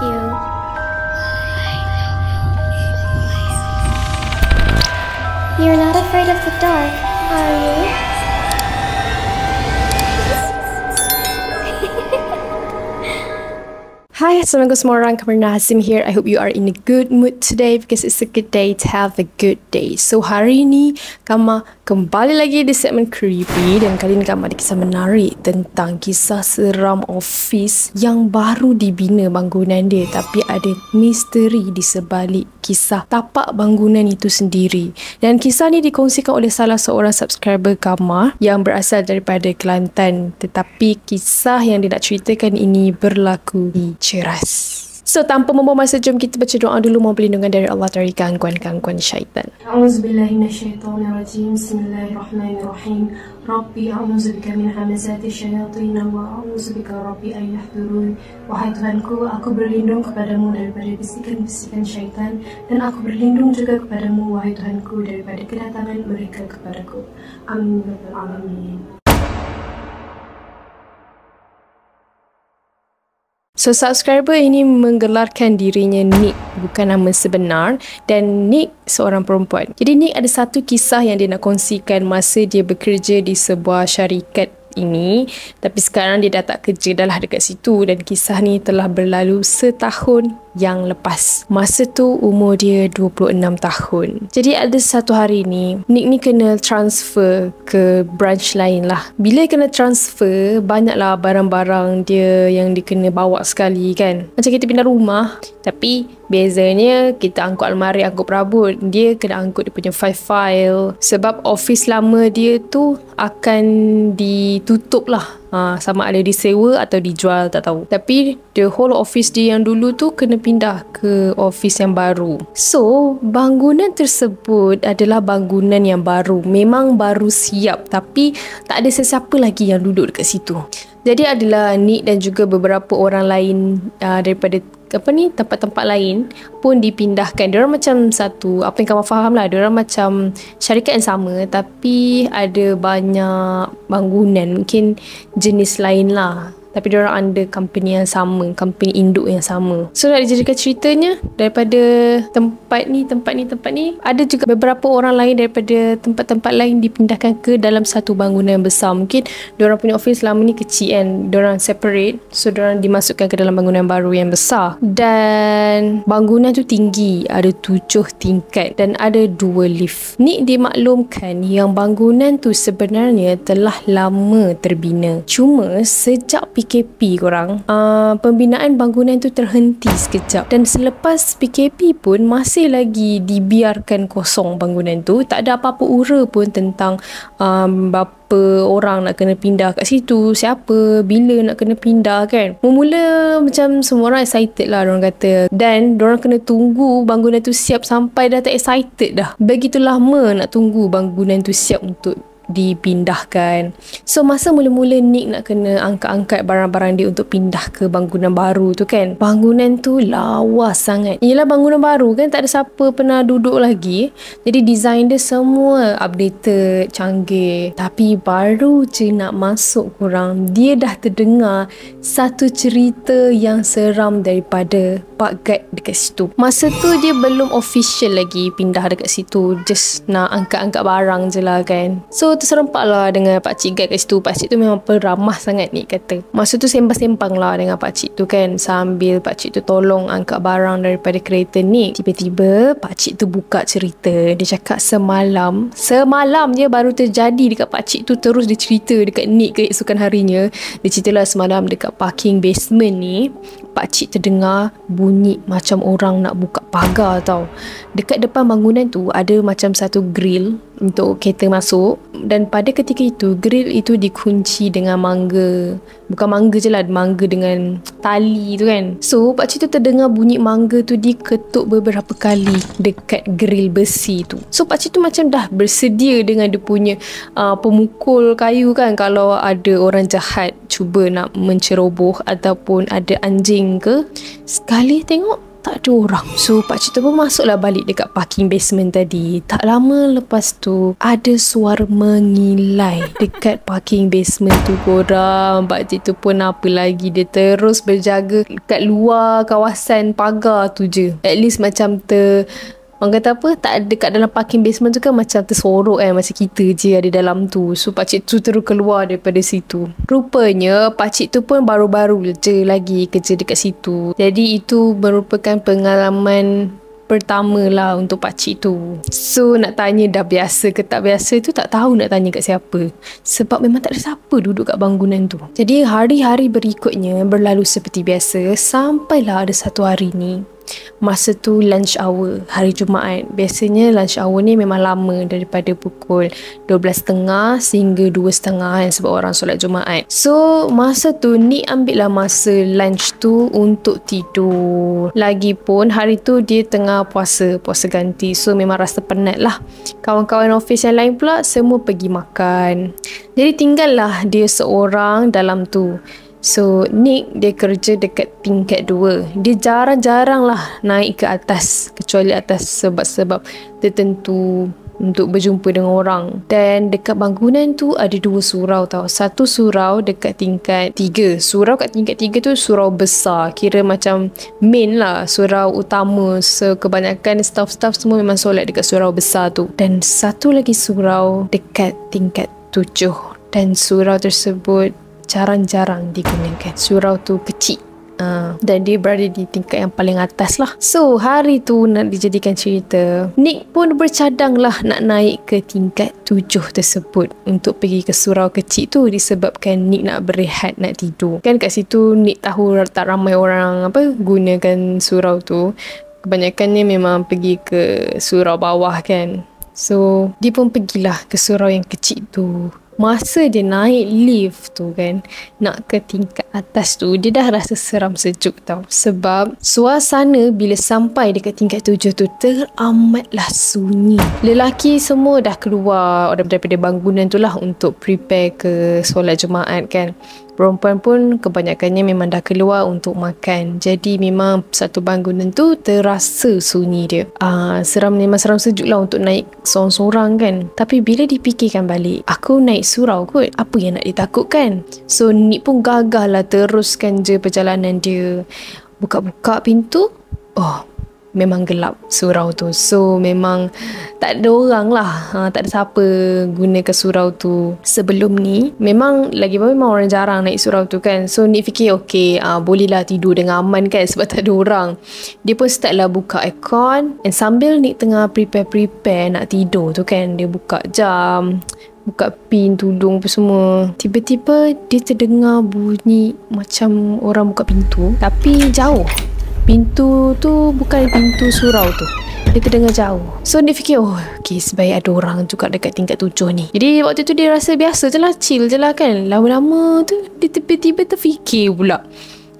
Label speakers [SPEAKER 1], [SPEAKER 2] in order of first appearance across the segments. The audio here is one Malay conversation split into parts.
[SPEAKER 1] you. You're not afraid of the dark, are you? Hi, Assalamualaikum semua Kamar Nasim here. I hope you are in a good mood today because it's a good day to have a good day. So hari ini, Kama Kembali lagi di segmen Creepy dan kali ini kami ada kisah menarik tentang kisah seram office yang baru dibina bangunan dia tapi ada misteri di sebalik kisah tapak bangunan itu sendiri. Dan kisah ni dikongsikan oleh salah seorang subscriber Gama yang berasal daripada Kelantan tetapi kisah yang dia nak ceritakan ini berlaku di Ceras. So tanpa membuang masa jom kita baca doa dulu mohon perlindungan dari Allah dari gangguan-gangguan syaitan. Auzubillahi Bismillahirrahmanirrahim. Rabbi a'udzubika min hamazati syayatin wa a'udzubika rabbi an yahdurun. Wahai Tuhanku, aku berlindung kepadamu daripada bisikan-bisikan syaitan dan aku berlindung juga kepadamu wahai Tuhanku daripada kedatangan mereka kepadaku. Amin. Ya Amin. So subscriber ini menggelarkan dirinya Nick bukan nama sebenar dan Nick seorang perempuan. Jadi Nick ada satu kisah yang dia nak kongsikan masa dia bekerja di sebuah syarikat ini tapi sekarang dia dah tak kerja dah lah dekat situ dan kisah ni telah berlalu setahun yang lepas. Masa tu umur dia 26 tahun. Jadi ada satu hari ni, Nick ni kena transfer ke branch lain lah. Bila kena transfer, banyaklah barang-barang dia yang dia kena bawa sekali kan. Macam kita pindah rumah, tapi bezanya kita angkut almari, angkut perabot. Dia kena angkut dia punya file-file. Sebab office lama dia tu akan ditutup lah Ha, sama ada disewa atau dijual tak tahu tapi the whole office dia yang dulu tu kena pindah ke office yang baru so bangunan tersebut adalah bangunan yang baru memang baru siap tapi tak ada sesiapa lagi yang duduk dekat situ jadi adalah Nick dan juga beberapa orang lain uh, daripada apa ni tempat-tempat lain pun dipindahkan. Dia orang macam satu apa yang kamu faham lah. Dia orang macam syarikat yang sama tapi ada banyak bangunan mungkin jenis lain lah tapi dia orang under company yang sama company induk yang sama so nak dijadikan ceritanya daripada tempat ni tempat ni tempat ni ada juga beberapa orang lain daripada tempat-tempat lain dipindahkan ke dalam satu bangunan yang besar mungkin dia punya office lama ni kecil kan dia separate so dia dimasukkan ke dalam bangunan baru yang besar dan bangunan tu tinggi ada tujuh tingkat dan ada dua lift ni dimaklumkan yang bangunan tu sebenarnya telah lama terbina cuma sejak PKP korang uh, pembinaan bangunan tu terhenti sekejap dan selepas PKP pun masih lagi dibiarkan kosong bangunan tu tak ada apa-apa ura pun tentang um, berapa orang nak kena pindah kat situ siapa bila nak kena pindah kan mula macam semua orang excited lah orang kata dan orang kena tunggu bangunan tu siap sampai dah tak excited dah begitu lama nak tunggu bangunan tu siap untuk dipindahkan. So masa mula-mula Nick nak kena angkat-angkat barang-barang dia untuk pindah ke bangunan baru tu kan. Bangunan tu lawa sangat. Yelah bangunan baru kan tak ada siapa pernah duduk lagi. Jadi design dia semua updated, canggih. Tapi baru je nak masuk kurang, dia dah terdengar satu cerita yang seram daripada Pak guard dekat situ. Masa tu dia belum official lagi pindah dekat situ. Just nak angkat-angkat barang je lah kan. So terserempak lah dengan pakcik guide kat situ. Pakcik tu memang peramah sangat ni kata. Masa tu sembang-sembang lah dengan Pak pakcik tu kan. Sambil Pak pakcik tu tolong angkat barang daripada kereta ni. Tiba-tiba Pak pakcik tu buka cerita. Dia cakap semalam. Semalam je baru terjadi dekat pakcik tu terus dia cerita dekat Nick keesokan harinya. Dia ceritalah semalam dekat parking basement ni. Pak Cik terdengar bunyi macam orang nak buka pagar tau. Dekat depan bangunan tu ada macam satu grill untuk kereta masuk dan pada ketika itu grill itu dikunci dengan mangga. Bukan mangga je lah, mangga dengan tali tu kan. So Pak Cik tu terdengar bunyi mangga tu diketuk beberapa kali dekat grill besi tu. So Pak Cik tu macam dah bersedia dengan dia punya uh, pemukul kayu kan kalau ada orang jahat cuba nak menceroboh ataupun ada anjing ke sekali tengok tak ada orang so pakcik tu pun masuklah balik dekat parking basement tadi tak lama lepas tu ada suara mengilai dekat parking basement tu korang pakcik tu pun apa lagi dia terus berjaga dekat luar kawasan pagar tu je at least macam ter Orang kata apa Tak ada dekat dalam parking basement tu kan Macam tersorok kan eh? Macam kita je ada dalam tu So pakcik tu terus keluar daripada situ Rupanya pakcik tu pun baru-baru je lagi Kerja dekat situ Jadi itu merupakan pengalaman pertama lah untuk pakcik tu. So nak tanya dah biasa ke tak biasa tu tak tahu nak tanya kat siapa. Sebab memang tak ada siapa duduk kat bangunan tu. Jadi hari-hari berikutnya berlalu seperti biasa sampailah ada satu hari ni masa tu lunch hour hari Jumaat. Biasanya lunch hour ni memang lama daripada pukul 12.30 sehingga 2.30 sebab orang solat Jumaat. So masa tu ni ambil lah masa lunch tu untuk tidur. Lagipun hari tu dia tengah puasa, puasa ganti. So memang rasa penat lah. Kawan-kawan office yang lain pula semua pergi makan. Jadi tinggallah dia seorang dalam tu. So Nick dia kerja dekat tingkat 2 Dia jarang-jarang lah naik ke atas Kecuali atas sebab-sebab tertentu untuk berjumpa dengan orang Dan dekat bangunan tu ada dua surau tau Satu surau dekat tingkat tiga. Surau kat tingkat tiga tu surau besar Kira macam main lah surau utama So kebanyakan staff-staff semua memang solat dekat surau besar tu Dan satu lagi surau dekat tingkat tujuh. dan surau tersebut jarang-jarang digunakan. Surau tu kecil. Uh, dan dia berada di tingkat yang paling atas lah. So, hari tu nak dijadikan cerita, Nick pun bercadang lah nak naik ke tingkat tujuh tersebut untuk pergi ke surau kecil tu disebabkan Nick nak berehat, nak tidur. Kan kat situ Nick tahu tak ramai orang apa gunakan surau tu. Kebanyakannya memang pergi ke surau bawah kan. So, dia pun pergilah ke surau yang kecil tu masa dia naik lift tu kan nak ke tingkat atas tu dia dah rasa seram sejuk tau sebab suasana bila sampai dekat tingkat tujuh tu teramatlah sunyi lelaki semua dah keluar daripada bangunan tu lah untuk prepare ke solat jemaat kan perempuan pun kebanyakannya memang dah keluar untuk makan. Jadi memang satu bangunan tu terasa sunyi dia. Uh, seram memang seram sejuk lah untuk naik seorang-seorang kan. Tapi bila dipikirkan balik, aku naik surau kot. Apa yang nak ditakutkan? So Nick pun gagah lah teruskan je perjalanan dia. Buka-buka pintu. Oh, memang gelap surau tu so memang tak ada orang lah ha, tak ada siapa gunakan surau tu sebelum ni memang lagi pun memang orang jarang naik surau tu kan so ni fikir okay uh, bolehlah tidur dengan aman kan sebab tak ada orang dia pun start lah buka aircon and sambil ni tengah prepare-prepare nak tidur tu kan dia buka jam buka pin tudung apa semua tiba-tiba dia terdengar bunyi macam orang buka pintu tapi jauh Pintu tu bukan pintu surau tu. Dia terdengar jauh. So dia fikir, oh, okay, sebaik ada orang juga dekat tingkat tujuh ni. Jadi waktu tu dia rasa biasa je lah, chill je lah kan. Lama-lama tu dia tiba-tiba terfikir pula.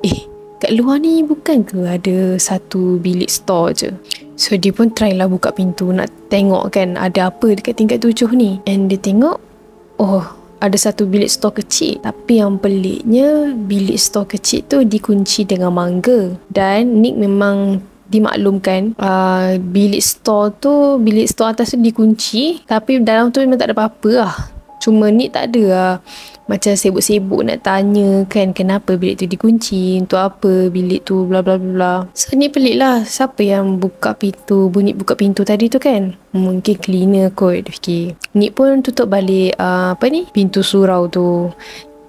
[SPEAKER 1] Eh, kat luar ni bukan ke ada satu bilik store je? So dia pun try lah buka pintu nak tengok kan ada apa dekat tingkat tujuh ni. And dia tengok, oh, ada satu bilik stor kecil tapi yang peliknya bilik stor kecil tu dikunci dengan mangga dan Nick memang dimaklumkan uh, bilik stor tu bilik stor atas tu dikunci tapi dalam tu memang tak ada apa-apa lah Cuma ni tak ada lah. Macam sibuk-sibuk nak tanya kan kenapa bilik tu dikunci, untuk apa bilik tu bla bla bla. So ni pelik lah siapa yang buka pintu, bunyi buka pintu tadi tu kan. Mungkin cleaner kot dia fikir. Ni pun tutup balik uh, apa ni pintu surau tu.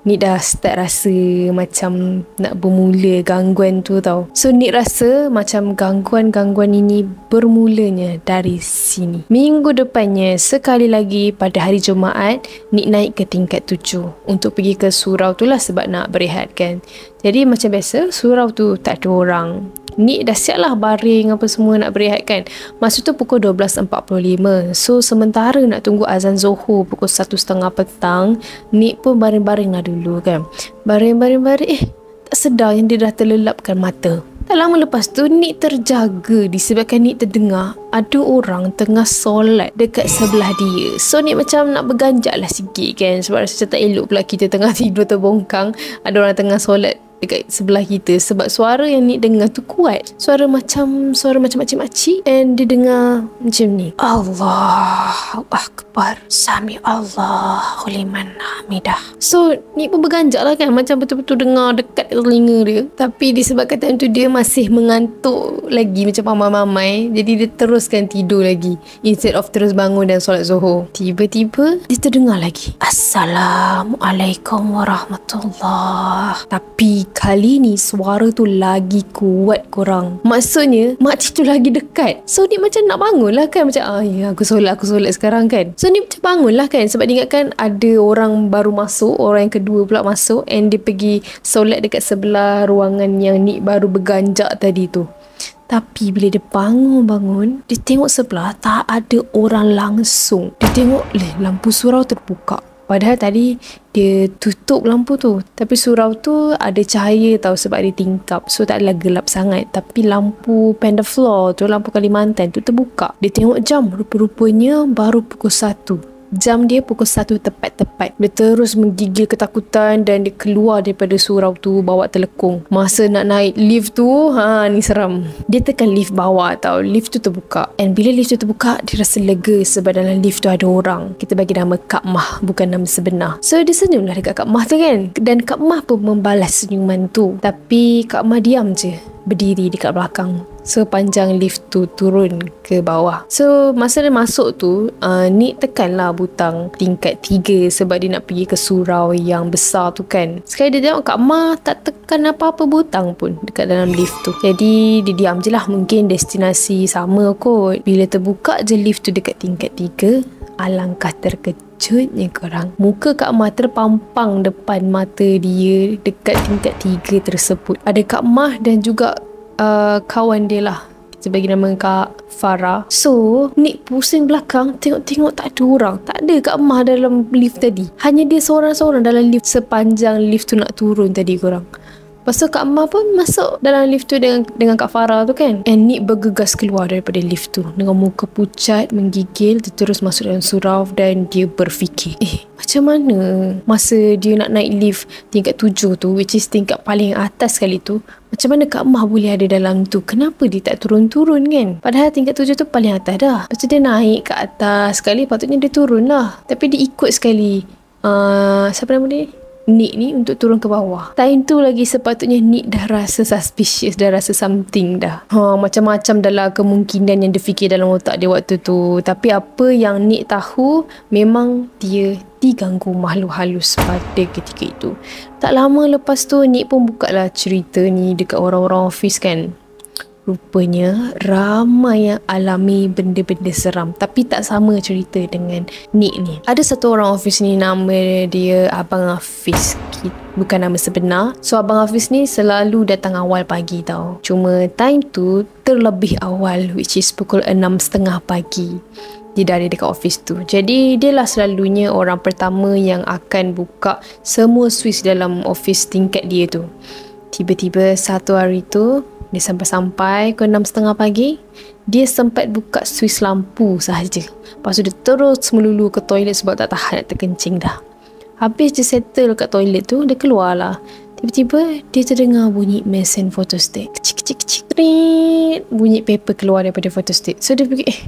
[SPEAKER 1] Nik dah start rasa macam nak bermula gangguan tu tau. So Nik rasa macam gangguan-gangguan ini bermulanya dari sini. Minggu depannya sekali lagi pada hari Jumaat Nik naik ke tingkat tujuh untuk pergi ke surau tu lah sebab nak berehat kan. Jadi macam biasa surau tu tak ada orang. Nik dah siap lah baring apa semua nak berehat kan. Masa tu pukul 12.45. So sementara nak tunggu azan zuhur pukul 1.30 petang, Nik pun baring-baring lah dulu kan. Baring-baring-baring eh tak sedar yang dia dah terlelapkan mata. Tak lama lepas tu Nik terjaga disebabkan Nik terdengar ada orang tengah solat dekat sebelah dia. So Nik macam nak berganjak lah sikit kan sebab rasa tak elok pula kita tengah tidur terbongkang ada orang tengah solat dekat sebelah kita sebab suara yang ni dengar tu kuat. Suara macam suara macam macam makcik and dia dengar macam ni. Allah Akbar. Sami Allah liman hamidah. So ni pun berganjak lah kan macam betul-betul dengar dekat telinga dia. Tapi disebabkan time tu dia masih mengantuk lagi macam mamai-mamai. Jadi dia teruskan tidur lagi instead of terus bangun dan solat zuhur. Tiba-tiba dia terdengar lagi. Assalamualaikum warahmatullahi. Tapi kali ni suara tu lagi kuat korang. Maksudnya makcik tu lagi dekat. So ni macam nak bangun lah kan. Macam ah, ya, aku solat, aku solat sekarang kan. So ni macam bangun lah kan. Sebab dia ingatkan ada orang baru masuk. Orang yang kedua pula masuk. And dia pergi solat dekat sebelah ruangan yang ni baru berganjak tadi tu. Tapi bila dia bangun-bangun, dia tengok sebelah tak ada orang langsung. Dia tengok, leh, lampu surau terbuka. Padahal tadi dia tutup lampu tu. Tapi surau tu ada cahaya tau sebab dia tingkap. So tak adalah gelap sangat. Tapi lampu panda floor tu, lampu Kalimantan tu terbuka. Dia tengok jam. Rupa-rupanya baru pukul 1 jam dia pukul 1 tepat-tepat. Dia terus menggigil ketakutan dan dia keluar daripada surau tu bawa telekung. Masa nak naik lift tu, ha ni seram. Dia tekan lift bawah tau. Lift tu terbuka. And bila lift tu terbuka, dia rasa lega sebab dalam lift tu ada orang. Kita bagi nama Kak Mah, bukan nama sebenar. So dia senyumlah dekat Kak Mah tu kan. Dan Kak Mah pun membalas senyuman tu. Tapi Kak Mah diam je berdiri dekat belakang sepanjang lift tu turun ke bawah. So masa dia masuk tu, uh, Nick tekanlah butang tingkat 3 sebab dia nak pergi ke surau yang besar tu kan. Sekali dia tengok Kak Ma tak tekan apa-apa butang pun dekat dalam lift tu. Jadi dia diam je lah mungkin destinasi sama kot. Bila terbuka je lift tu dekat tingkat 3, alangkah terkejut kejutnya korang muka Kak Mah terpampang depan mata dia dekat tingkat tiga tersebut ada Kak Mah dan juga uh, kawan dia lah kita nama Kak Farah so Nick pusing belakang tengok-tengok tak ada orang tak ada Kak Mah dalam lift tadi hanya dia seorang-seorang dalam lift sepanjang lift tu nak turun tadi korang Lepas tu Kak Ma pun masuk dalam lift tu dengan dengan Kak Farah tu kan. And Nick bergegas keluar daripada lift tu. Dengan muka pucat, menggigil, dia terus masuk dalam surau dan dia berfikir. Eh, macam mana masa dia nak naik lift tingkat tujuh tu, which is tingkat paling atas kali tu, macam mana Kak Mah boleh ada dalam tu? Kenapa dia tak turun-turun kan? Padahal tingkat tujuh tu paling atas dah. Lepas tu dia naik ke atas sekali, patutnya dia turun lah. Tapi dia ikut sekali. Uh, siapa nama dia? Nick ni untuk turun ke bawah. Time tu lagi sepatutnya Nick dah rasa suspicious, dah rasa something dah. Ha, macam-macam adalah kemungkinan yang dia fikir dalam otak dia waktu tu. Tapi apa yang Nick tahu, memang dia diganggu makhluk halus pada ketika itu. Tak lama lepas tu, Nick pun buka lah cerita ni dekat orang-orang office kan rupanya ramai yang alami benda-benda seram tapi tak sama cerita dengan Nick ni. Ada satu orang ofis ni nama dia Abang Hafiz. Bukan nama sebenar. So Abang Hafiz ni selalu datang awal pagi tau. Cuma time tu terlebih awal which is pukul 6.30 pagi. Dia dah ada dekat ofis tu. Jadi dia lah selalunya orang pertama yang akan buka semua switch dalam ofis tingkat dia tu. Tiba-tiba satu hari tu dia sampai-sampai ke enam setengah pagi, dia sempat buka suis lampu sahaja. Lepas tu dia terus melulu ke toilet sebab tak tahan nak terkencing dah. Habis dia settle kat toilet tu, dia keluarlah. Tiba-tiba dia terdengar bunyi mesin photostat. Kecik-kecik-kecik. Bunyi paper keluar daripada photostat. So dia fikir, eh,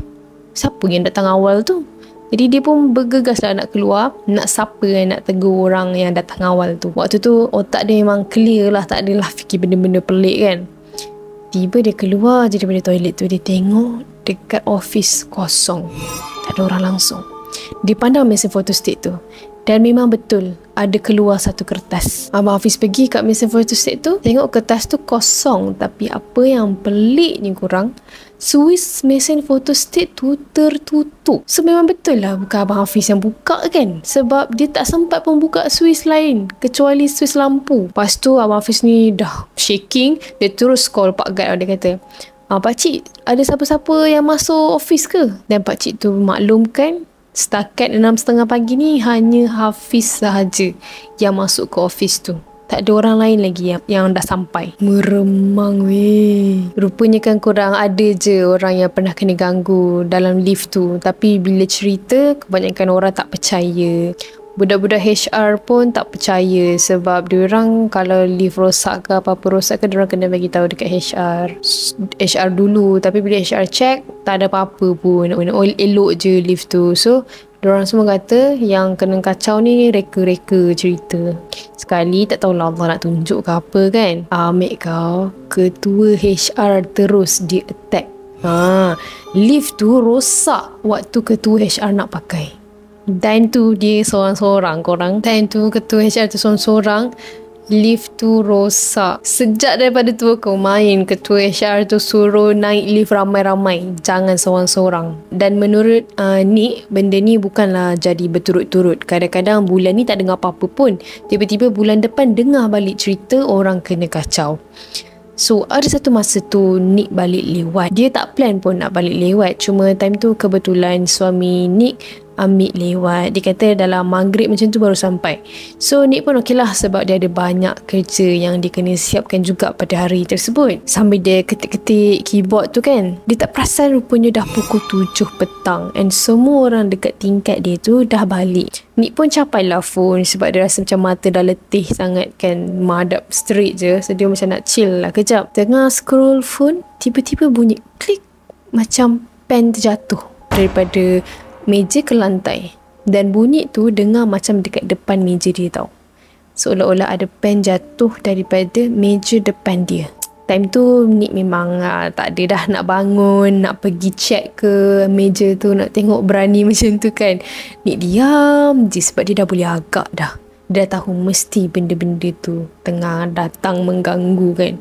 [SPEAKER 1] siapa yang datang awal tu? Jadi dia pun bergegas lah nak keluar, nak sapa yang nak tegur orang yang datang awal tu. Waktu tu otak dia memang clear lah, tak adalah fikir benda-benda pelik kan. Tiba-tiba dia keluar je daripada toilet tu, dia tengok dekat office kosong. Tak ada orang langsung. Dia pandang mesin photo state tu. Dan memang betul ada keluar satu kertas. Abang Hafiz pergi kat Mr. Fortusik tu, tengok kertas tu kosong tapi apa yang peliknya kurang, Swiss mesin photo state tu tertutup. So memang betul lah bukan Abang Hafiz yang buka kan. Sebab dia tak sempat pun buka Swiss lain. Kecuali Swiss lampu. Lepas tu Abang Hafiz ni dah shaking. Dia terus call Pak Gad lah dia kata. Ah, pakcik, ada siapa-siapa yang masuk office ke? Dan pakcik tu maklumkan Setakat enam setengah pagi ni hanya Hafiz sahaja yang masuk ke office tu. Tak ada orang lain lagi yang, yang dah sampai. Meremang weh. Rupanya kan kurang ada je orang yang pernah kena ganggu dalam lift tu. Tapi bila cerita kebanyakan orang tak percaya budak-budak HR pun tak percaya sebab dia orang kalau lift rosak ke apa-apa rosak ke diorang kena bagi tahu dekat HR HR dulu tapi bila HR check tak ada apa-apa pun oh, elok je lift tu so orang semua kata yang kena kacau ni reka-reka cerita sekali tak tahu tahulah Allah nak tunjuk ke apa kan Amik ah, kau ketua HR terus di attack Ha, ah, lift tu rosak waktu ketua HR nak pakai. Dan tu dia seorang-seorang korang Dan tu ketua HR tu seorang-seorang Lift tu rosak Sejak daripada tu aku main Ketua HR tu suruh naik lift ramai-ramai Jangan seorang-seorang Dan menurut uh, ni Benda ni bukanlah jadi berturut-turut Kadang-kadang bulan ni tak dengar apa-apa pun Tiba-tiba bulan depan dengar balik cerita Orang kena kacau So ada satu masa tu Nick balik lewat Dia tak plan pun nak balik lewat Cuma time tu kebetulan suami Nick ambil lewat dia kata dalam maghrib macam tu baru sampai so Nick pun okey lah sebab dia ada banyak kerja yang dia kena siapkan juga pada hari tersebut sambil dia ketik-ketik keyboard tu kan dia tak perasan rupanya dah pukul 7 petang and semua orang dekat tingkat dia tu dah balik Nick pun capai lah phone sebab dia rasa macam mata dah letih sangat kan madap straight je so dia macam nak chill lah kejap tengah scroll phone tiba-tiba bunyi klik macam pen terjatuh daripada meja ke lantai dan bunyi tu dengar macam dekat depan meja dia tau. Seolah-olah ada pen jatuh daripada meja depan dia. Time tu Nick memang uh, tak ada dah nak bangun, nak pergi check ke meja tu, nak tengok berani macam tu kan. Nick diam je sebab dia dah boleh agak dah dia tahu mesti benda-benda tu tengah datang mengganggu kan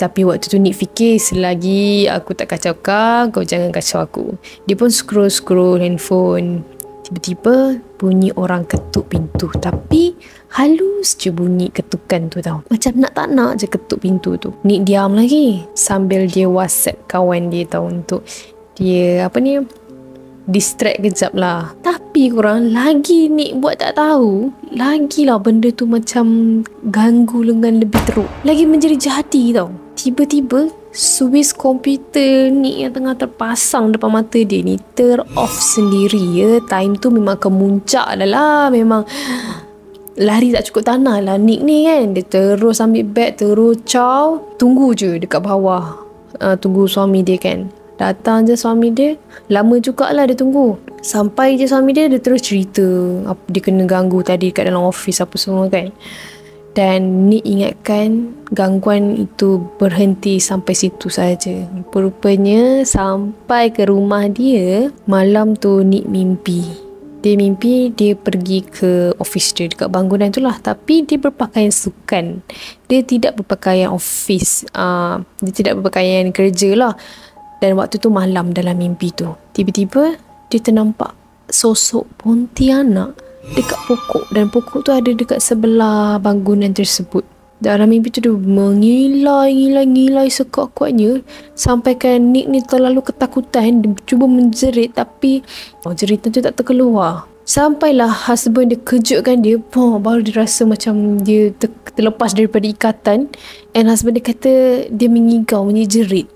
[SPEAKER 1] tapi waktu tu Nick fikir selagi aku tak kacau kau kau jangan kacau aku dia pun scroll-scroll handphone tiba-tiba bunyi orang ketuk pintu tapi halus je bunyi ketukan tu tau macam nak tak nak je ketuk pintu tu Nick diam lagi sambil dia whatsapp kawan dia tau untuk dia apa ni distract kejap lah tapi korang lagi ni buat tak tahu lagilah benda tu macam ganggu lengan lebih teruk lagi menjadi jahati tau tiba-tiba Swiss komputer ni yang tengah terpasang depan mata dia ni ter off sendiri ya time tu memang kemuncak dah lah memang lari tak cukup tanah lah Nick ni kan dia terus ambil beg terus caw tunggu je dekat bawah uh, tunggu suami dia kan Datang je suami dia Lama jugalah dia tunggu Sampai je suami dia Dia terus cerita Dia kena ganggu tadi Kat dalam office Apa semua kan Dan Nick ingatkan Gangguan itu Berhenti sampai situ saja. Rupanya Sampai ke rumah dia Malam tu Nick mimpi Dia mimpi Dia pergi ke office dia Dekat bangunan tu lah Tapi dia berpakaian sukan Dia tidak berpakaian office uh, ah, Dia tidak berpakaian kerja lah dan waktu tu malam dalam mimpi tu, tiba-tiba dia ternampak sosok Pontianak dekat pokok dan pokok tu ada dekat sebelah bangunan tersebut. Dalam mimpi tu dia mengilai, ngilai, ngilai sekuat-kuatnya sampaikan Nick ni terlalu ketakutan dia cuba menjerit tapi oh, jeritan tu tak terkeluar. Sampailah husband dia kejutkan dia oh, Baru dia rasa macam dia ter- terlepas daripada ikatan And husband dia kata dia mengigau, menyejerit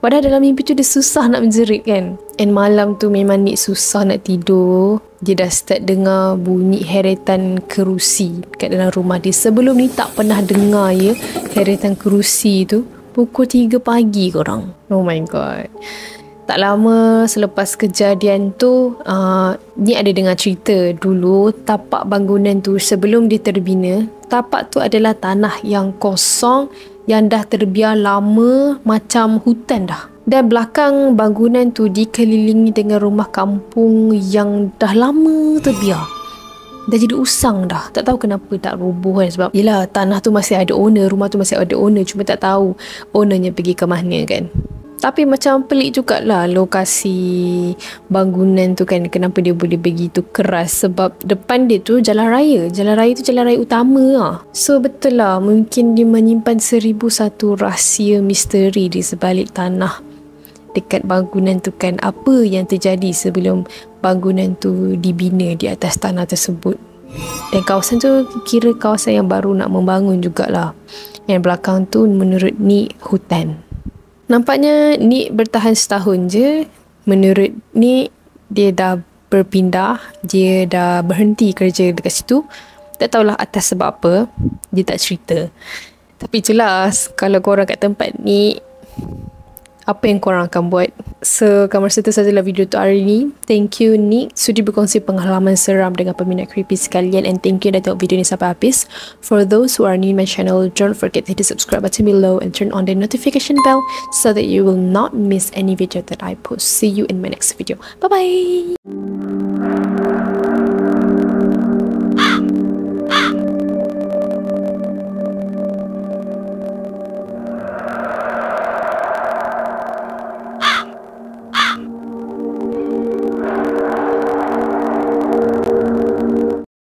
[SPEAKER 1] Padahal dalam mimpi tu dia susah nak menjerit kan. And malam tu memang Nick susah nak tidur. Dia dah start dengar bunyi heretan kerusi kat dalam rumah dia. Sebelum ni tak pernah dengar ya heretan kerusi tu. Pukul 3 pagi korang. Oh my god. Tak lama selepas kejadian tu, uh, ni ada dengar cerita dulu tapak bangunan tu sebelum dia terbina. Tapak tu adalah tanah yang kosong yang dah terbiar lama macam hutan dah. Dan belakang bangunan tu dikelilingi dengan rumah kampung yang dah lama terbiar. Dah jadi usang dah. Tak tahu kenapa tak roboh kan sebab yelah tanah tu masih ada owner, rumah tu masih ada owner cuma tak tahu ownernya pergi ke mana kan. Tapi macam pelik jugalah lokasi bangunan tu kan kenapa dia boleh begitu keras sebab depan dia tu jalan raya. Jalan raya tu jalan raya utama lah. So betul lah mungkin dia menyimpan seribu satu rahsia misteri di sebalik tanah dekat bangunan tu kan apa yang terjadi sebelum bangunan tu dibina di atas tanah tersebut. Dan kawasan tu kira kawasan yang baru nak membangun jugalah. Yang belakang tu menurut ni hutan. Nampaknya ni bertahan setahun je. Menurut ni dia dah berpindah. Dia dah berhenti kerja dekat situ. Tak tahulah atas sebab apa. Dia tak cerita. Tapi jelas, kalau korang kat tempat ni apa yang korang akan buat. So, kamu rasa itu sajalah video tu hari ni. Thank you, Nick. Sudi berkongsi pengalaman seram dengan peminat creepy sekalian. And thank you dah tengok video ni sampai habis. For those who are new in my channel, don't forget to hit the subscribe button below and turn on the notification bell so that you will not miss any video that I post. See you in my next video. Bye-bye!